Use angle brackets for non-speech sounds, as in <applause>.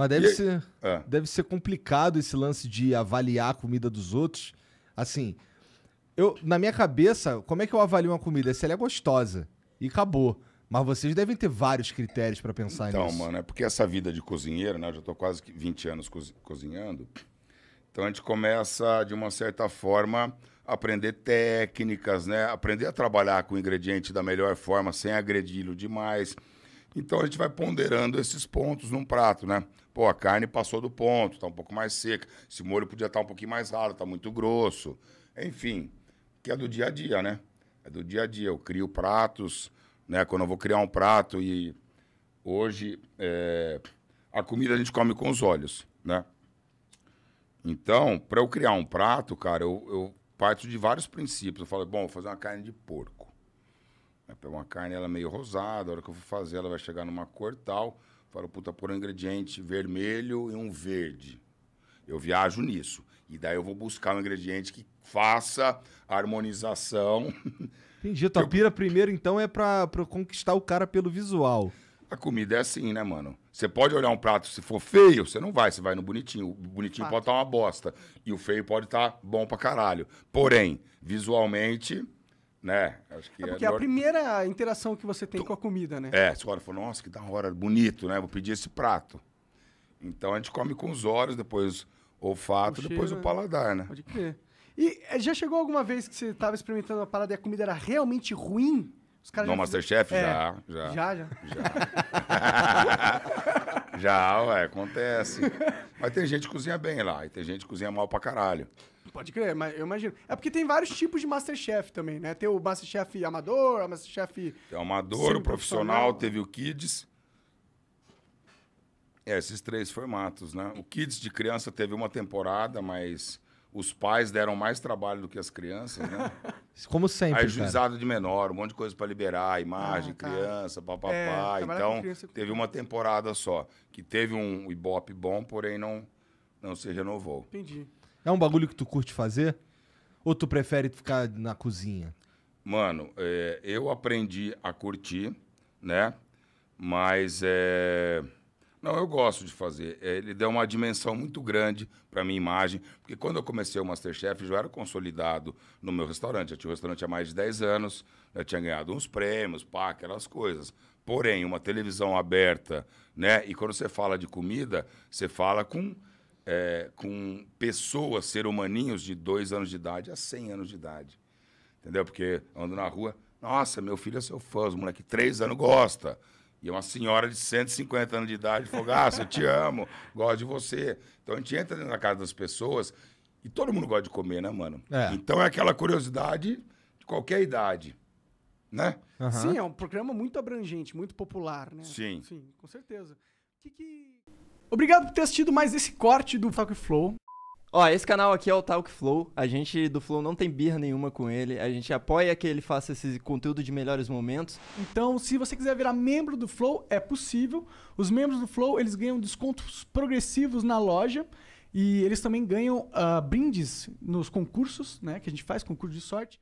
Mas deve, e ser, é. deve ser complicado esse lance de avaliar a comida dos outros. Assim, eu, na minha cabeça, como é que eu avalio uma comida? Se ela é gostosa. E acabou. Mas vocês devem ter vários critérios para pensar então, nisso. Então, mano, é porque essa vida de cozinheiro, né? Eu já tô quase 20 anos cozinhando. Então a gente começa, de uma certa forma, a aprender técnicas, né? Aprender a trabalhar com o ingrediente da melhor forma, sem agredi-lo demais. Então a gente vai ponderando esses pontos num prato, né? Pô, a carne passou do ponto, tá um pouco mais seca. Esse molho podia estar tá um pouquinho mais raro, tá muito grosso. Enfim, que é do dia a dia, né? É do dia a dia. Eu crio pratos, né? Quando eu vou criar um prato e hoje é... a comida a gente come com os olhos, né? Então, para eu criar um prato, cara, eu, eu parto de vários princípios. Eu falo, bom, vou fazer uma carne de porco. Vai pegar uma carne, ela é meio rosada, a hora que eu for fazer, ela vai chegar numa cor tal. Falo, puta, por um ingrediente vermelho e um verde. Eu viajo nisso. E daí eu vou buscar um ingrediente que faça a harmonização. <laughs> Entendi. A pira eu... primeiro, então, é pra, pra conquistar o cara pelo visual. A comida é assim, né, mano? Você pode olhar um prato, se for feio, você não vai, você vai no bonitinho. O bonitinho Fato. pode estar tá uma bosta. E o feio pode estar tá bom pra caralho. Porém, visualmente, né? Acho que é, é porque é a, primeira interação que você tem tu... com a comida, né? É, você olha e fala, nossa, que da hora, bonito, né? Vou pedir esse prato. Então a gente come com os olhos, depois o olfato, o depois cheiro, o paladar, né? Pode crer. E eh, já chegou alguma vez que você estava experimentando uma parada e a comida era realmente ruim? Os caras no Masterchef? É. Já, já. Já, já. Já. <laughs> Já, ué, acontece. mas tem gente que cozinha bem lá, e tem gente que cozinha mal pra caralho. Pode crer, mas eu imagino. É porque tem vários tipos de Masterchef também, né? Tem o Masterchef amador, o Masterchef. Tem o amador, o profissional, teve o Kids. É, esses três formatos, né? O Kids de criança teve uma temporada, mas os pais deram mais trabalho do que as crianças, né? <laughs> Como sempre. Aí juizado de menor, um monte de coisa para liberar, imagem, ah, tá. criança, papapá. É, então, criança... teve uma temporada só, que teve um ibope bom, porém não, não se renovou. Entendi. É um bagulho que tu curte fazer? Ou tu prefere ficar na cozinha? Mano, é, eu aprendi a curtir, né? Mas é. Não, eu gosto de fazer. É, ele deu uma dimensão muito grande para a minha imagem, porque quando eu comecei o Masterchef, já era consolidado no meu restaurante. Eu tinha um restaurante há mais de 10 anos, eu né, tinha ganhado uns prêmios, pá, aquelas coisas. Porém, uma televisão aberta, né? E quando você fala de comida, você fala com, é, com pessoas, ser humaninhos de 2 anos de idade a 100 anos de idade. Entendeu? Porque ando na rua, nossa, meu filho é seu fã, os moleque, 3 anos gosta. E uma senhora de 150 anos de idade falou: ah, eu te amo, gosto de você. Então a gente entra na casa das pessoas e todo mundo gosta de comer, né, mano? É. Então é aquela curiosidade de qualquer idade, né? Uhum. Sim, é um programa muito abrangente, muito popular, né? Sim. Sim, com certeza. Que que... Obrigado por ter assistido mais esse corte do Talk Flow. Ó, esse canal aqui é o Talk Flow. A gente do Flow não tem birra nenhuma com ele. A gente apoia que ele faça esse conteúdo de melhores momentos. Então, se você quiser virar membro do Flow, é possível. Os membros do Flow, eles ganham descontos progressivos na loja. E eles também ganham uh, brindes nos concursos, né? Que a gente faz concurso de sorte.